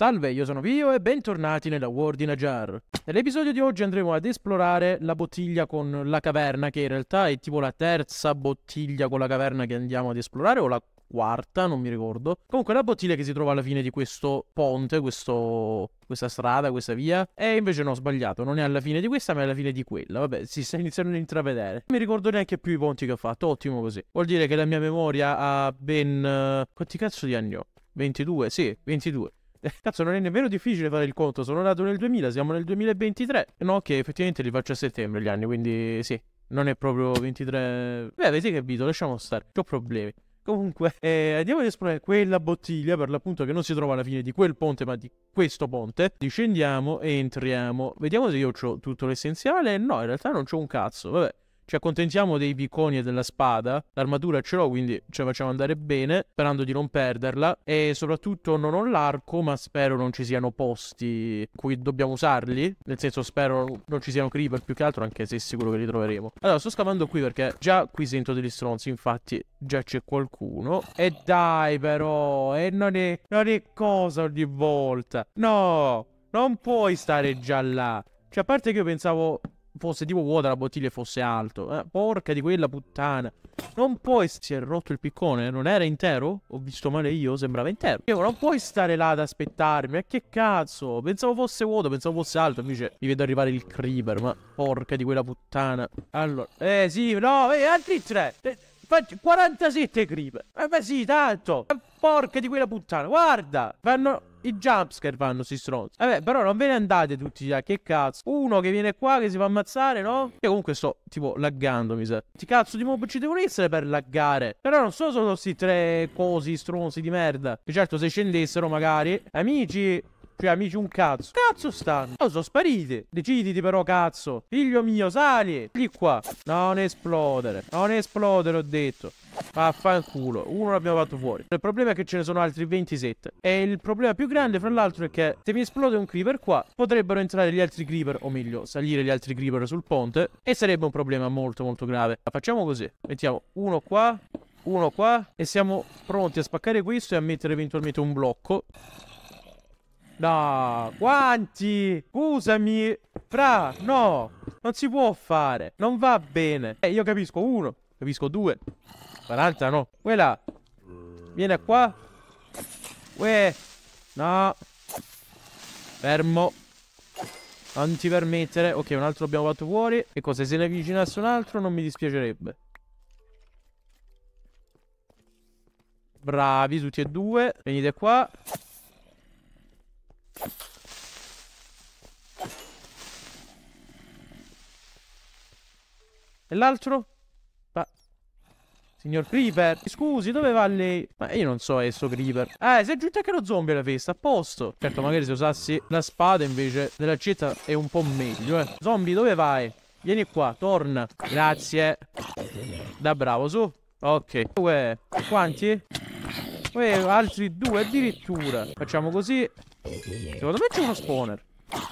Salve, io sono Vio e bentornati nella World in a Jar. Nell'episodio di oggi andremo ad esplorare la bottiglia con la caverna, che in realtà è tipo la terza bottiglia con la caverna che andiamo ad esplorare, o la quarta, non mi ricordo. Comunque la bottiglia che si trova alla fine di questo ponte, questo, questa strada, questa via. E invece no, ho sbagliato, non è alla fine di questa ma è alla fine di quella. Vabbè, si sta iniziando ad intravedere. Non mi ricordo neanche più i ponti che ho fatto, ottimo così. Vuol dire che la mia memoria ha ben... Eh, quanti cazzo di anni ho? 22, sì, 22. Cazzo, non è nemmeno difficile fare il conto. Sono nato nel 2000, siamo nel 2023. No, che effettivamente li faccio a settembre gli anni, quindi sì. Non è proprio 23... Beh, avete capito, lasciamo stare. Non Ho problemi. Comunque, eh, andiamo ad esplorare quella bottiglia, per l'appunto, che non si trova alla fine di quel ponte, ma di questo ponte. Discendiamo e entriamo. Vediamo se io ho tutto l'essenziale. No, in realtà non c'ho un cazzo. Vabbè. Ci accontentiamo dei viconi e della spada. L'armatura ce l'ho, quindi ce la facciamo andare bene, sperando di non perderla. E soprattutto non ho l'arco, ma spero non ci siano posti in cui dobbiamo usarli. Nel senso, spero non ci siano creeper più che altro, anche se è sicuro che li troveremo. Allora, sto scavando qui perché già qui sento degli stronzi, infatti già c'è qualcuno. E dai però, e non è, non è cosa ogni volta. No, non puoi stare già là. Cioè, a parte che io pensavo fosse tipo vuota la bottiglia fosse alto. Eh, porca di quella puttana. Non puoi... Si è rotto il piccone? Non era intero? Ho visto male io, sembrava intero. Io non puoi stare là ad aspettarmi. Ma che cazzo? Pensavo fosse vuoto, pensavo fosse alto. Invece mi vedo arrivare il creeper, ma... Porca di quella puttana. Allora... Eh, sì, no, eh, altri tre. Eh, 47 creeper. Eh, ma sì, tanto. Eh, porca di quella puttana, guarda! Fanno i jumpscare fanno si stronzi. Vabbè, eh però non ve ne andate tutti già. Cioè, che cazzo. Uno che viene qua che si fa ammazzare, no? Io comunque sto, tipo, laggando, mi sa. Ti cazzo di mob ci devono essere per laggare. Però non sono solo questi tre cosi stronzi di merda. Che certo se scendessero magari... Amici... Cioè, amici, un cazzo. Cazzo stanno? Oh, sono sparite. Deciditi però, cazzo. Figlio mio, sali. Lì qua. Non esplodere. Non esplodere, ho detto. Vaffanculo, uno l'abbiamo fatto fuori. Il problema è che ce ne sono altri 27. E il problema più grande, fra l'altro, è che se mi esplode un creeper qua, potrebbero entrare gli altri creeper, o meglio, salire gli altri creeper sul ponte. E sarebbe un problema molto, molto grave. Ma facciamo così: mettiamo uno qua, uno qua, e siamo pronti a spaccare questo e a mettere eventualmente un blocco. No, quanti? Scusami! Fra, no! Non si può fare! Non va bene! Eh, io capisco uno, capisco due, ma l'altra no. Quella! Viene qua! Uè! No! Fermo! Non ti permettere. Ok, un altro abbiamo fatto fuori. E cosa? Se ne avvicinasse un altro non mi dispiacerebbe. Bravi tutti e due. Venite qua. E l'altro? Ma... Signor Creeper, scusi, dove va lei? Ma io non so, esso Creeper. Eh, si è giunto anche lo zombie alla festa, a posto. Certo, magari se usassi la spada invece della città è un po' meglio, eh. Zombie, dove vai? Vieni qua, torna. Grazie. Da bravo, su. Ok. Uè, quanti? Uè, eh, altri due addirittura. Facciamo così. Secondo me c'è uno spawner.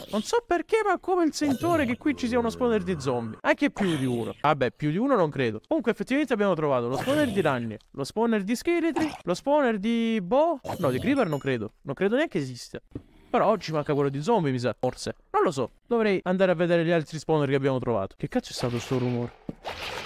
Non so perché, ma come il sentore che qui ci sia uno spawner di zombie. Anche più di uno. Vabbè, più di uno non credo. Comunque, effettivamente abbiamo trovato lo spawner di ragni, lo spawner di scheletri, lo spawner di... boh... No, di creeper non credo. Non credo neanche esista. Però oggi manca quello di zombie, mi sa. Forse. Non lo so. Dovrei andare a vedere gli altri spawner che abbiamo trovato. Che cazzo è stato sto rumore?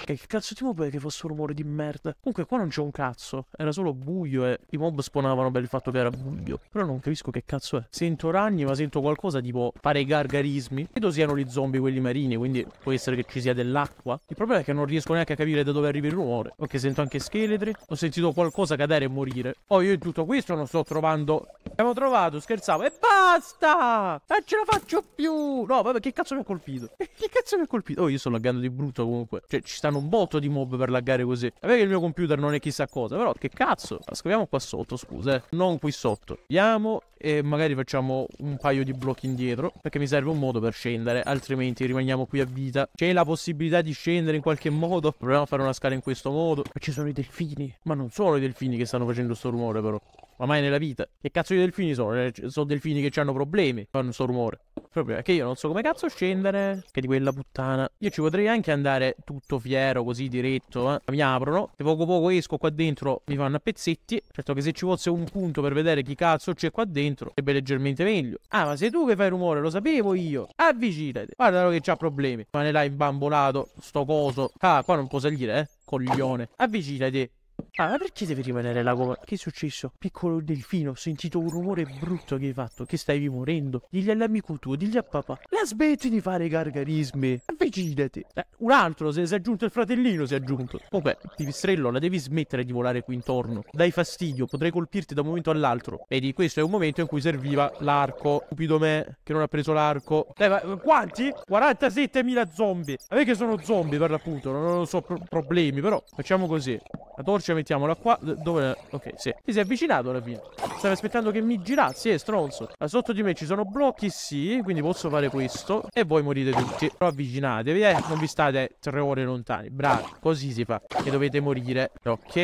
Che cazzo ti muove che fosse un rumore di merda? Comunque qua non c'è un cazzo. Era solo buio e i mob spawnavano per il fatto che era buio. Però non capisco che cazzo è. Sento ragni ma sento qualcosa tipo fare i gargarismi. Credo siano gli zombie quelli marini, quindi può essere che ci sia dell'acqua. Il problema è che non riesco neanche a capire da dove arrivi il rumore. Ok, sento anche scheletri. Ho sentito qualcosa cadere e morire. Oh, io in tutto questo non sto trovando Abbiamo trovato, scherzavo. E basta! Non ah, ce la faccio più! No, vabbè, che cazzo mi ha colpito? Eh, che cazzo mi ha colpito? Oh, io sto laggando di brutto comunque. Cioè, ci stanno un botto di mob per laggare così. Vabbè che il mio computer non è chissà cosa, però che cazzo? La scriviamo qua sotto, scusa, eh. Non qui sotto. Andiamo e magari facciamo un paio di blocchi indietro perché mi serve un modo per scendere altrimenti rimaniamo qui a vita c'è la possibilità di scendere in qualche modo proviamo a fare una scala in questo modo ma ci sono i delfini ma non sono i delfini che stanno facendo sto rumore però ma mai nella vita. Che cazzo di delfini sono? Eh, sono delfini che hanno problemi, fanno sto rumore. Il problema è che io non so come cazzo scendere, che di quella puttana. Io ci potrei anche andare tutto fiero, così diretto, eh. Mi aprono, e poco poco esco qua dentro, mi fanno a pezzetti. Certo che se ci fosse un punto per vedere chi cazzo c'è qua dentro, sarebbe leggermente meglio. Ah, ma sei tu che fai rumore, lo sapevo io. Avvicinati. Guardalo che c'ha problemi. Ma ne l'hai imbambolato, sto coso. Ah, qua non può salire, eh. Coglione. Avvicinati. Ah, ma perché devi rimanere là Che è successo? Piccolo delfino, ho sentito un rumore brutto che hai fatto, che stavi morendo. Digli all'amico tuo, digli a papà. La smetti di fare gargarismi. Avvicinati. Eh, un altro, se si è aggiunto il fratellino, si è aggiunto. Comunque, pipistrello, la devi smettere di volare qui intorno. Dai fastidio, potrei colpirti da un momento all'altro. Vedi, questo è un momento in cui serviva l'arco. Cupido me, che non ha preso l'arco. Dai, ma quanti? 47.000 zombie. A me che sono zombie, per l'appunto, non, non so pro problemi, però facciamo così. La torcia mettiamola qua. D dove? Ok, sì. si è avvicinato alla fine. Stavo aspettando che mi girassi, eh, stronzo. Là sotto di me ci sono blocchi, sì. Quindi posso fare questo. E voi morite tutti. Però avvicinatevi, eh. Non vi state tre ore lontani. Bravi. Così si fa. Che dovete morire. Ok.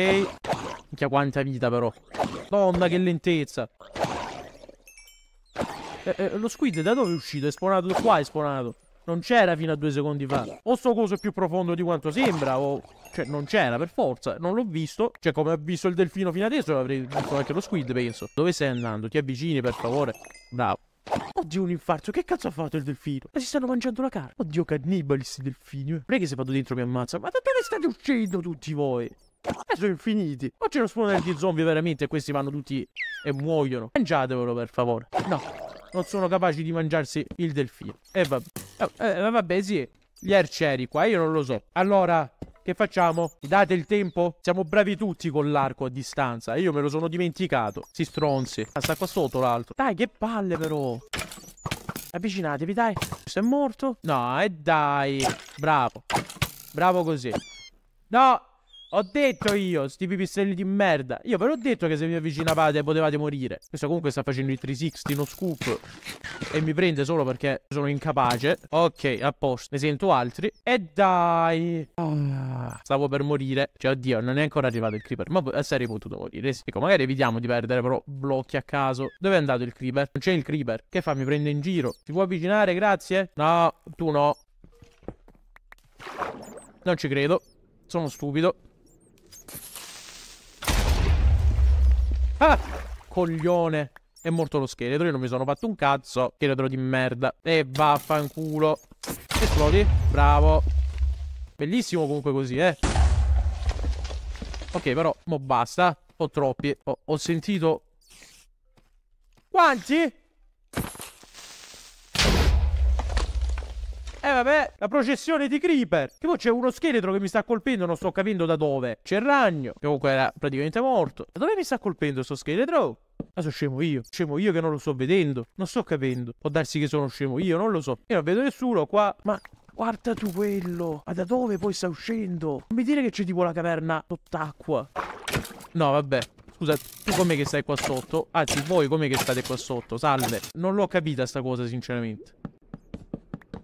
Minchia quanta vita però. Donna, che lentezza. Eh, eh, lo squid da dove è uscito? È spawnato qua, è spawnato non c'era fino a due secondi fa. Eh. O sto coso è più profondo di quanto sembra, o... Cioè, non c'era, per forza. Non l'ho visto. Cioè, come ho visto il delfino fino adesso, l'avrei visto anche lo squid, penso. Dove stai andando? Ti avvicini, per favore. Bravo. Oddio, un infarto. Che cazzo ha fatto il delfino? Ma si stanno mangiando la carne. Oddio, cannibali sti delfini. Non eh. che se vado dentro mi ammazza. Ma da dove state uscendo tutti voi? E eh, sono infiniti. Oggi c'è uno di zombie veramente e questi vanno tutti e muoiono. Mangiatevelo per favore. No, non sono capaci di mangiarsi il delfino. E vabbè, eh, eh vabbè sì, gli arcieri qua, io non lo so. Allora, che facciamo? Mi date il tempo? Siamo bravi tutti con l'arco a distanza. Io me lo sono dimenticato. Si stronzi. Ah, sta qua sotto l'altro. Dai, che palle però. Avvicinatevi, dai. Questo è morto? No, e eh, dai. Bravo. Bravo così. No, ho detto io, sti pipistrelli di merda. Io ve l'ho detto che se mi avvicinavate potevate morire. Questo comunque sta facendo il 360, uno scoop. E mi prende solo perché sono incapace. Ok, a posto. Ne sento altri. E dai. Ah. stavo per morire. Cioè, oddio, non è ancora arrivato il creeper. Ma sarei potuto morire. Ecco, magari evitiamo di perdere, però blocchi a caso. Dove è andato il creeper? Non c'è il creeper. Che fa? Mi prende in giro. Ti puoi avvicinare, grazie? No, tu no. Non ci credo. Sono stupido. Ah! Coglione. È morto lo scheletro, io non mi sono fatto un cazzo. Scheletro di merda. E vaffanculo. Esplodi. Bravo. Bellissimo comunque così, eh. Ok, però, mo basta. Ho troppi. Ho, ho sentito... Quanti? vabbè. La processione di Creeper. Che poi c'è uno scheletro che mi sta colpendo, non sto capendo da dove. C'è il ragno, che comunque era praticamente morto. Da dove mi sta colpendo sto scheletro? Ma ah, sono scemo io. Scemo io che non lo sto vedendo. Non sto capendo. Può darsi che sono scemo io, non lo so. Io non vedo nessuno qua. Ma Guarda tu quello! Ma da dove poi sta uscendo? Non mi dire che c'è tipo la caverna sott'acqua. No, vabbè. Scusa, tu com'è che stai qua sotto? Anzi, voi com'è che state qua sotto? Salve. Non l'ho capita sta cosa, sinceramente.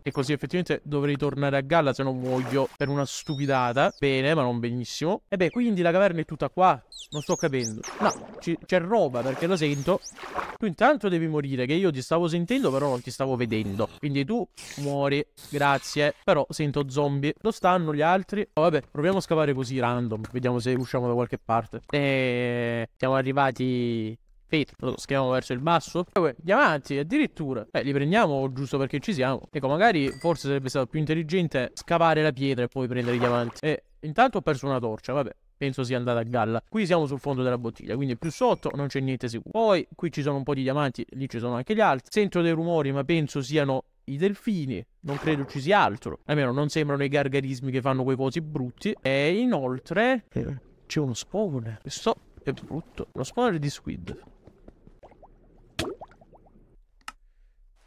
E così effettivamente dovrei tornare a galla se non muoio per una stupidata. Bene, ma non benissimo. E beh, quindi la caverna è tutta qua. Non sto capendo. No, c'è roba perché la sento. Tu intanto devi morire, che io ti stavo sentendo, però non ti stavo vedendo. Quindi tu muori. Grazie. Però sento zombie. Dove stanno gli altri? Oh, vabbè, proviamo a scavare così random. Vediamo se usciamo da qualche parte. E... Eh, siamo arrivati tappeto. Lo schiamo verso il basso. E poi, diamanti, addirittura. Beh, li prendiamo giusto perché ci siamo. Ecco, magari forse sarebbe stato più intelligente scavare la pietra e poi prendere i diamanti. E intanto ho perso una torcia, vabbè penso sia andata a galla. Qui siamo sul fondo della bottiglia, quindi più sotto non c'è niente sicuro. Poi qui ci sono un po' di diamanti, lì ci sono anche gli altri. Sento dei rumori, ma penso siano i delfini. Non credo ci sia altro. Almeno non sembrano i gargarismi che fanno quei cosi brutti. E inoltre eh, c'è uno spawn. Questo è brutto. Uno spawn di squid.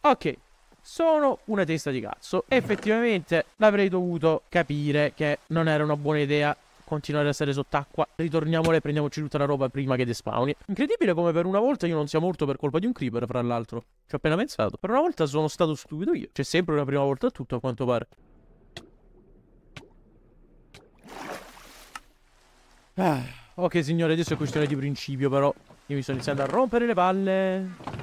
Ok, sono una testa di cazzo. Effettivamente l'avrei dovuto capire che non era una buona idea continuare a stare sott'acqua. Ritorniamo e prendiamoci tutta la roba prima che despawni. Incredibile come per una volta io non sia morto per colpa di un creeper, fra l'altro. Ci ho appena pensato. Per una volta sono stato stupido io. C'è sempre una prima volta a tutto, a quanto pare. Ah, ok, signore, adesso è questione di principio, però. Io mi sto iniziando a rompere le palle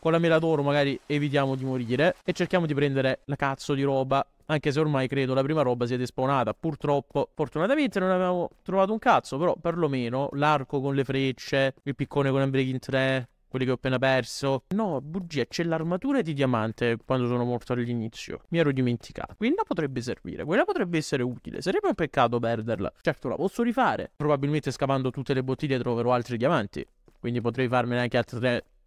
con la mela d'oro magari evitiamo di morire e cerchiamo di prendere la cazzo di roba anche se ormai credo la prima roba sia despawnata. Purtroppo, fortunatamente non abbiamo trovato un cazzo, però perlomeno l'arco con le frecce, il piccone con Unbreaking 3, quelli che ho appena perso. No, bugia, c'è l'armatura di diamante quando sono morto all'inizio. Mi ero dimenticato. Quella potrebbe servire, quella potrebbe essere utile. Sarebbe un peccato perderla. Certo, la posso rifare. Probabilmente scavando tutte le bottiglie troverò altri diamanti. Quindi potrei farmene anche altre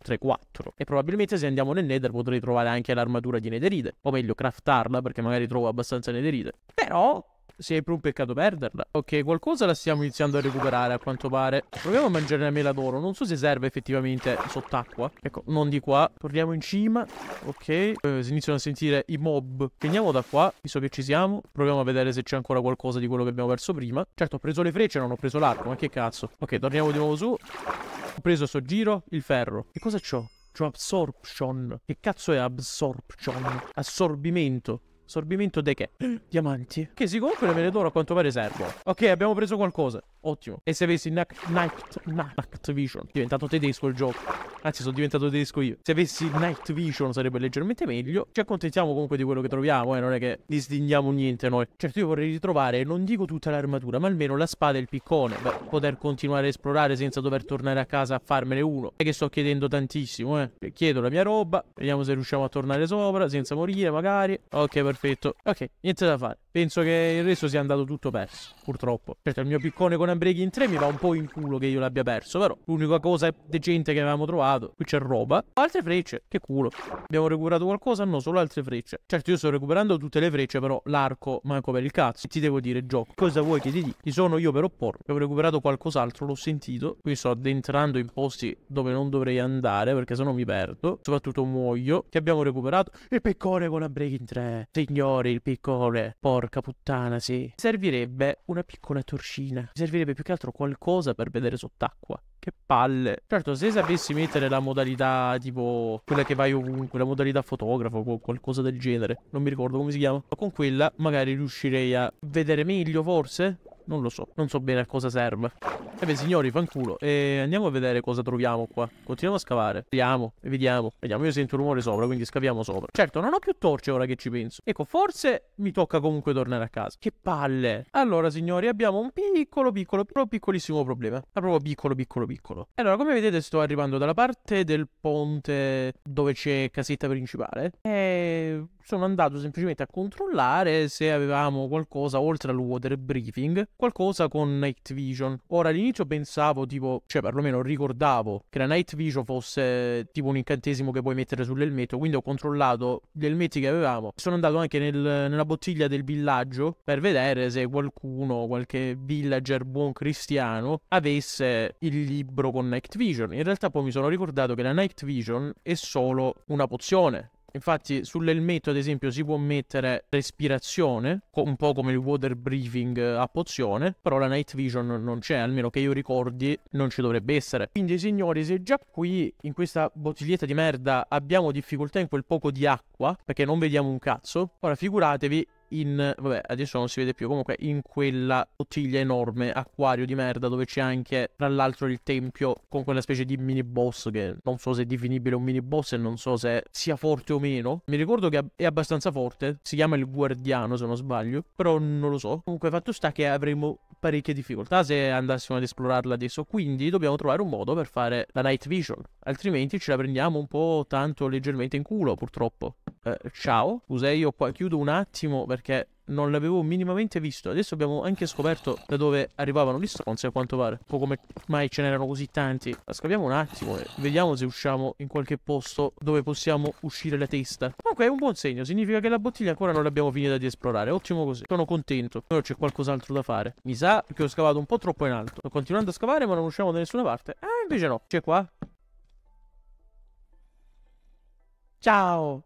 3-4. E probabilmente se andiamo nel Nether potrei trovare anche l'armatura di Netherite. O meglio, craftarla perché magari trovo abbastanza Netherite. Però Sempre un peccato perderla. Ok, qualcosa la stiamo iniziando a recuperare a quanto pare. Proviamo a mangiare la mela d'oro. Non so se serve effettivamente sott'acqua. Ecco, non di qua. Torniamo in cima. Ok. Eh, si iniziano a sentire i mob. Veniamo da qua, visto che ci siamo. Proviamo a vedere se c'è ancora qualcosa di quello che abbiamo perso prima. Certo, ho preso le frecce, non ho preso l'arco. Ma che cazzo. Ok, torniamo di nuovo su. Ho preso a sto giro il ferro. Che cosa c'ho? C'ho absorption. Che cazzo è absorption? Assorbimento. Assorbimento di che? Eh, diamanti. Che si sicuramente le me d'oro a quanto pare servono. Ok, abbiamo preso qualcosa. Ottimo. E se avessi Night, Night, Night Vision? Diventato tedesco il gioco. Anzi, sono diventato tedesco io. Se avessi Night Vision sarebbe leggermente meglio. Ci accontentiamo comunque di quello che troviamo, eh. Non è che distinguiamo niente noi. Certo, io vorrei ritrovare, non dico tutta l'armatura, ma almeno la spada e il piccone. Beh, poter continuare a esplorare senza dover tornare a casa a farmene uno. È che sto chiedendo tantissimo, eh. Chiedo la mia roba. Vediamo se riusciamo a tornare sopra, senza morire magari. Ok, perfetto. perfeito. Ok, entravar. Penso che il resto sia andato tutto perso, purtroppo. Certo, il mio piccone con in 3 mi va un po' in culo che io l'abbia perso, però l'unica cosa decente che avevamo trovato. Qui c'è roba. Altre frecce, che culo. Abbiamo recuperato qualcosa? No, solo altre frecce. Certo, io sto recuperando tutte le frecce, però l'arco manco per il cazzo. Ti devo dire, gioco. Cosa vuoi che ti dica? Ti sono io per oppormi. Abbiamo recuperato qualcos'altro, l'ho sentito. Qui sto addentrando in posti dove non dovrei andare, perché sennò mi perdo. Soprattutto muoio. Che abbiamo recuperato? Il piccone con in 3. Signori, il piccone. Porca porca puttana, sì. Servirebbe una piccola torcina. Servirebbe più che altro qualcosa per vedere sott'acqua. Che palle. Certo, se sapessi mettere la modalità tipo quella che vai ovunque, la modalità fotografo o qualcosa del genere, non mi ricordo come si chiama, ma con quella magari riuscirei a vedere meglio forse? Non lo so, non so bene a cosa serve. E signori, fanculo. E andiamo a vedere cosa troviamo qua. Continuiamo a scavare. Vediamo, vediamo. Vediamo, io sento un rumore sopra, quindi scaviamo sopra. Certo, non ho più torce ora che ci penso. Ecco, forse mi tocca comunque tornare a casa. Che palle. Allora, signori, abbiamo un piccolo, piccolo, però piccolissimo problema. Ma proprio piccolo, piccolo, piccolo. Allora, come vedete, sto arrivando dalla parte del ponte dove c'è casetta principale. E sono andato semplicemente a controllare se avevamo qualcosa oltre al water briefing, qualcosa con night vision. Ora all'inizio pensavo tipo, cioè perlomeno ricordavo che la night vision fosse tipo un incantesimo che puoi mettere sull'elmetto, quindi ho controllato gli elmetti che avevamo. Sono andato anche nel, nella bottiglia del villaggio per vedere se qualcuno, qualche villager buon cristiano, avesse il libro con night vision. In realtà poi mi sono ricordato che la night vision è solo una pozione Infatti sull'elmetto ad esempio si può mettere respirazione, un po' come il water breathing eh, a pozione, però la night vision non c'è, almeno che io ricordi non ci dovrebbe essere. Quindi signori, se già qui in questa bottiglietta di merda abbiamo difficoltà in quel poco di acqua, perché non vediamo un cazzo, ora figuratevi in... Vabbè, adesso non si vede più. Comunque in quella bottiglia enorme, acquario di merda, dove c'è anche, tra l'altro, il tempio con quella specie di mini boss che non so se è definibile un mini boss e non so se sia forte o meno. Mi ricordo che è abbastanza forte. Si chiama il guardiano, se non sbaglio. Però non lo so. Comunque fatto sta che avremo parecchie difficoltà se andassimo ad esplorarla adesso. Quindi dobbiamo trovare un modo per fare la night vision. Altrimenti ce la prendiamo un po' tanto leggermente in culo, purtroppo. Eh, ciao. scusa io qua chiudo un attimo perché perché non l'avevo minimamente visto. Adesso abbiamo anche scoperto da dove arrivavano gli stronzi, a quanto pare. Un po' come mai ce n'erano così tanti. La scaviamo un attimo e vediamo se usciamo in qualche posto dove possiamo uscire la testa. Comunque è un buon segno. Significa che la bottiglia ancora non l'abbiamo finita di esplorare. Ottimo così. Sono contento. Però c'è qualcos'altro da fare. Mi sa che ho scavato un po' troppo in alto. Sto continuando a scavare ma non usciamo da nessuna parte. Ah, invece no. C'è qua. Ciao!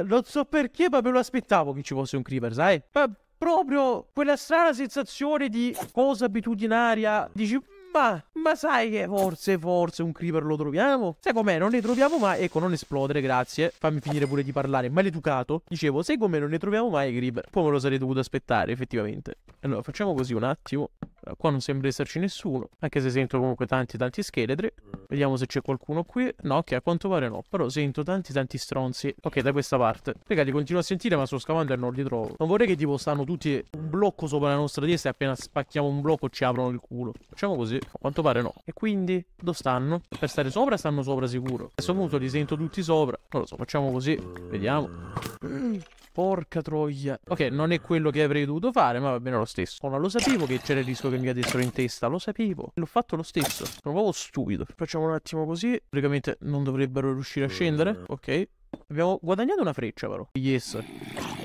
non eh, so perché, ma me lo aspettavo che ci fosse un creeper, sai? Ma proprio quella strana sensazione di cosa abitudinaria. Dici, ma, ma, sai che forse, forse un creeper lo troviamo? Sai com'è? Non ne troviamo mai. Ecco, non esplodere, grazie. Fammi finire pure di parlare. Maleducato. Dicevo, sai com'è? Non ne troviamo mai i creeper. Poi me lo sarei dovuto aspettare, effettivamente. Allora, facciamo così un attimo. Eh, qua non sembra esserci nessuno, anche se sento comunque tanti tanti scheletri. Vediamo se c'è qualcuno qui. No, ok, a quanto pare no, però sento tanti tanti stronzi. Ok, da questa parte. li continuo a sentire, ma sto scavando e non li trovo. Non vorrei che tipo stanno tutti un blocco sopra la nostra testa e appena spacchiamo un blocco ci aprono il culo. Facciamo così, a quanto pare no. E quindi, dove stanno? Per stare sopra stanno sopra sicuro. A questo punto li sento tutti sopra. Non lo so, facciamo così. Vediamo. Porca troia. Ok, non è quello che avrei dovuto fare, ma va bene lo stesso. Ora oh, lo sapevo che c'era il rischio che mi ha dentro in testa, lo sapevo. L'ho fatto lo stesso. Sono proprio stupido. Facciamo un attimo così. Praticamente non dovrebbero riuscire a scendere. Ok. Abbiamo guadagnato una freccia però. Yes.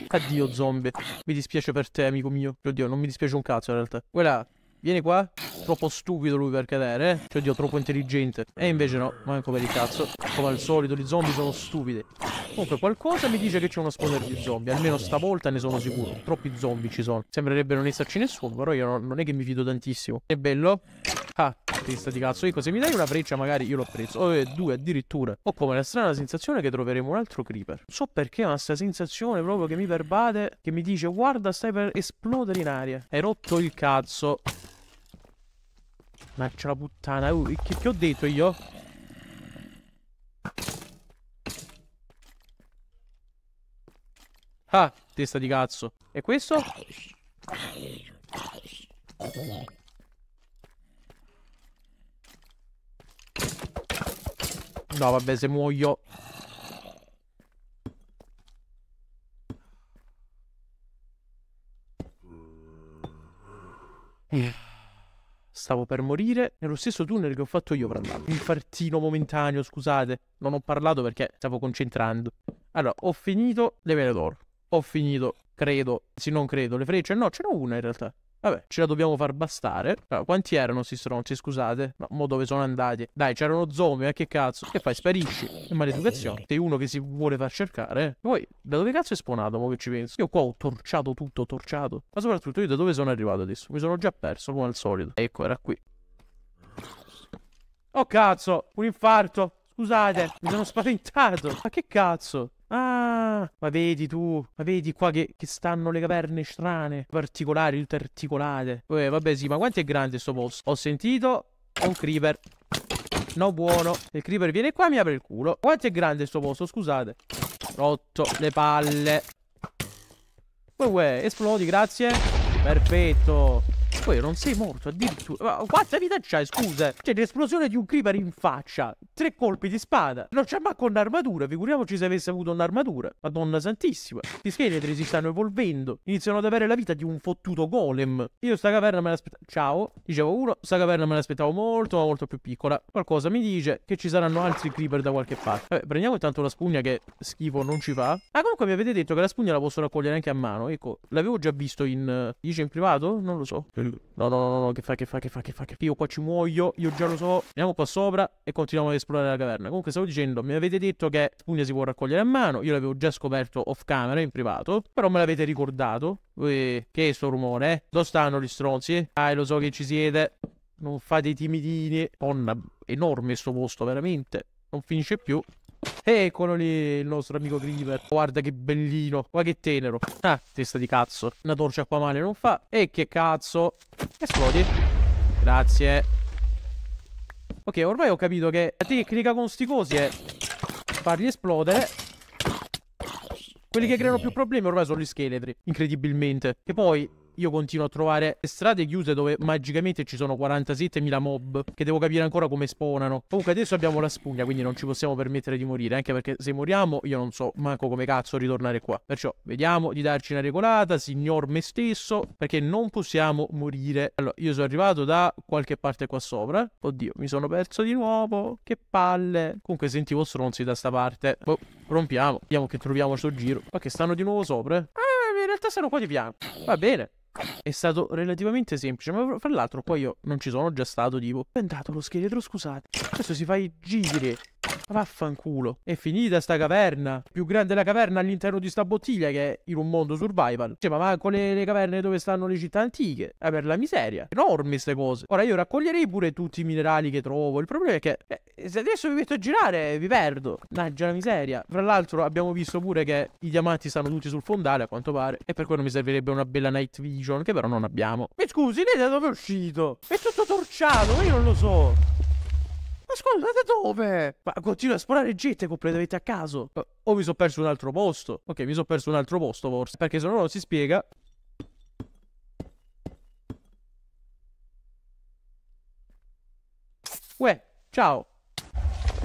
Addio zombie. Mi dispiace per te, amico mio. Oddio, non mi dispiace un cazzo in realtà. Quella, Vieni qua. Troppo stupido lui per cadere, eh. Cioè, Dio, troppo intelligente. E invece no, manco per il cazzo. Come al solito, gli zombie sono stupidi. Comunque, qualcosa mi dice che c'è uno spawner di zombie. Almeno stavolta ne sono sicuro. Troppi zombie ci sono. Sembrerebbe non esserci nessuno, però io non è che mi fido tantissimo. È bello. Ah, artista di cazzo. Ecco, se mi dai una freccia, magari io l'ho preso. O oh, due addirittura. Ho come la strana sensazione che troveremo un altro creeper. Non so perché, ma sta sensazione proprio che mi perbate. Che mi dice, guarda, stai per esplodere in aria. Hai rotto il cazzo. Marcia la puttana. Uh, che, che ho detto io? Ah, testa di cazzo. E questo? No, vabbè, se muoio... Eh, stavo per morire nello stesso tunnel che ho fatto io per andare. Infartino momentaneo, scusate. Non ho parlato perché stavo concentrando. Allora, ho finito le vele d'oro. Ho finito, credo, sì, non credo, le frecce. No, ce n'ho una in realtà. Vabbè, ce la dobbiamo far bastare. Allora, quanti erano stronzi? scusate? Ma mo dove sono andati? Dai, c'erano zombie, eh, che cazzo? Che fai? Sparisci. Che maleducazione. Sei uno che si vuole far cercare. Poi, eh? da dove cazzo è spawnato, mo che ci penso? Io qua ho torciato tutto, torciato. Ma soprattutto io da dove sono arrivato adesso? Mi sono già perso, come al solito. Ecco, era qui. Oh cazzo, un infarto. Scusate, mi sono spaventato. Ma che cazzo? Ah, ma vedi tu, ma vedi qua che, che stanno le caverne strane, particolari, tutte articolate. Eh, vabbè sì, ma quanto è grande sto posto? Ho sentito un creeper. No buono. Il creeper viene qua e mi apre il culo. Quanto è grande sto posto, scusate. Rotto le palle. Uè, uè, esplodi, grazie. Perfetto. Poi non sei morto addirittura. quanta vita c'hai, scusa? C'è l'esplosione di un creeper in faccia. Tre colpi di spada. Non c'è manco un'armatura. Figuriamoci se avesse avuto un'armatura. Madonna santissima. Gli scheletri si stanno evolvendo. Iniziano ad avere la vita di un fottuto golem. Io sta caverna me l'aspettavo. Ciao. Dicevo uno, sta caverna me l'aspettavo molto, ma molto più piccola. Qualcosa mi dice che ci saranno altri creeper da qualche parte. Vabbè, prendiamo intanto la spugna che schifo non ci fa. Ah, comunque mi avete detto che la spugna la posso raccogliere anche a mano. Ecco, l'avevo già visto in... Dice in privato? Non lo so. No, no, no, no, che fa, che fa, che fa, che fa, che fa. Io qua ci muoio, io già lo so. Andiamo qua sopra e continuiamo ad esplorare la caverna. Comunque stavo dicendo, mi avete detto che spugna si può raccogliere a mano. Io l'avevo già scoperto off camera, in privato. Però me l'avete ricordato. Ui, che è sto rumore, eh? Dove stanno gli stronzi? Ah, lo so che ci siete. Non fate i timidini. Ponna, enorme sto posto, veramente. Non finisce più. Eh, eccolo lì il nostro amico Creeper. Guarda che bellino. Guarda che tenero. Ah, testa di cazzo. Una torcia qua male non fa. E che cazzo. Esplodi. Grazie. Ok, ormai ho capito che la tecnica con sti cosi è farli esplodere. Quelli che creano più problemi ormai sono gli scheletri, incredibilmente. Che poi io continuo a trovare strade chiuse dove magicamente ci sono 47.000 mob che devo capire ancora come spawnano. Comunque adesso abbiamo la spugna, quindi non ci possiamo permettere di morire, anche perché se moriamo io non so manco come cazzo ritornare qua. Perciò vediamo di darci una regolata, signor me stesso, perché non possiamo morire. Allora, io sono arrivato da qualche parte qua sopra. Oddio, mi sono perso di nuovo. Che palle. Comunque sentivo stronzi da sta parte. Boh, rompiamo. Vediamo che troviamo sto giro. Ma che stanno di nuovo sopra. Ah, in realtà stanno qua di fianco. Va bene. È stato relativamente semplice, ma fra l'altro poi io non ci sono già stato tipo, è andato lo scheletro, scusate. Adesso si fa i giri Vaffanculo. È finita sta caverna. Più grande la caverna all'interno di sta bottiglia che è in un mondo survival. Cioè, ma manco le, le caverne dove stanno le città antiche. È ah, per la miseria. Enormi queste cose. Ora io raccoglierei pure tutti i minerali che trovo. Il problema è che eh, se adesso vi metto a girare vi perdo. Naggia la miseria. Fra l'altro abbiamo visto pure che i diamanti stanno tutti sul fondale a quanto pare. E per quello mi servirebbe una bella night vision che però non abbiamo. Mi scusi, lei da dove è uscito? È tutto torciato, ma io non lo so. Ma scusate dove? Ma continua a esplorare gente completamente a caso. O mi sono perso un altro posto. Ok, mi sono perso un altro posto forse. Perché se no non si spiega. Uè, ciao.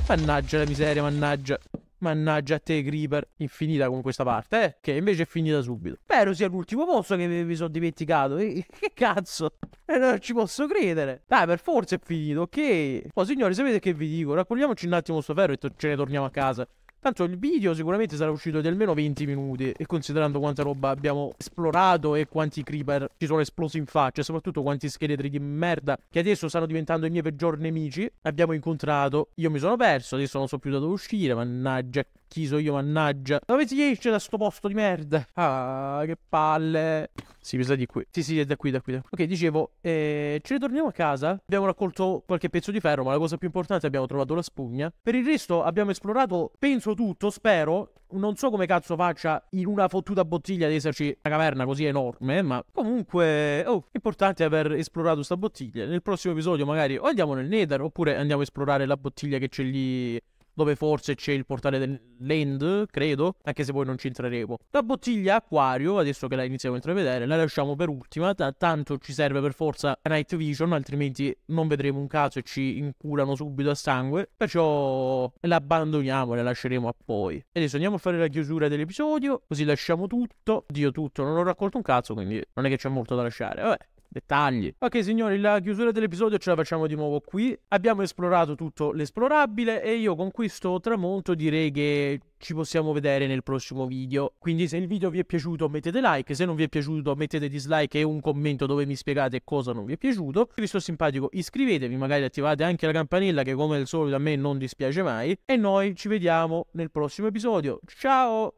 Mannaggia la miseria, mannaggia. Mannaggia a te, Creeper. Infinita con questa parte, eh. Che invece è finita subito. Spero sia l'ultimo posto che mi, mi sono dimenticato. che cazzo? Eh, non ci posso credere. Dai, per forza è finito, ok. Oh, signori, sapete che vi dico? Raccogliamoci un attimo sto ferro e ce ne torniamo a casa. Tanto il video sicuramente sarà uscito di almeno 20 minuti e considerando quanta roba abbiamo esplorato e quanti creeper ci sono esplosi in faccia e soprattutto quanti scheletri di merda che adesso stanno diventando i miei peggiori nemici abbiamo incontrato. Io mi sono perso, adesso non so più da dove uscire, mannaggia. Chiso io, mannaggia. Dove si esce da sto posto di merda? Ah, che palle. Si, mi sa di qui. Sì, sì, è da qui, da qui. Da qui. Ok, dicevo, eh, ci ritorniamo a casa. Abbiamo raccolto qualche pezzo di ferro, ma la cosa più importante è abbiamo trovato la spugna. Per il resto abbiamo esplorato, penso tutto, spero. Non so come cazzo faccia in una fottuta bottiglia ad esserci una caverna così enorme, ma comunque, oh, importante aver esplorato sta bottiglia. Nel prossimo episodio magari o andiamo nel Nether oppure andiamo a esplorare la bottiglia che c'è lì dove forse c'è il portale dell'end, credo, anche se poi non ci entreremo. La bottiglia acquario, adesso che la iniziamo a intravedere, la lasciamo per ultima, t- tanto ci serve per forza night vision, altrimenti non vedremo un caso e ci inculano subito a sangue, perciò l'abbandoniamo, e la lasceremo a poi. E adesso andiamo a fare la chiusura dell'episodio, così lasciamo tutto. Dio tutto, non ho raccolto un cazzo, quindi non è che c'è molto da lasciare. Vabbè, dettagli. Ok signori, la chiusura dell'episodio ce la facciamo di nuovo qui. Abbiamo esplorato tutto l'esplorabile e io con questo tramonto direi che ci possiamo vedere nel prossimo video. Quindi se il video vi è piaciuto mettete like, se non vi è piaciuto mettete dislike e un commento dove mi spiegate cosa non vi è piaciuto. Se vi sto simpatico iscrivetevi, magari attivate anche la campanella che come al solito a me non dispiace mai. E noi ci vediamo nel prossimo episodio. Ciao!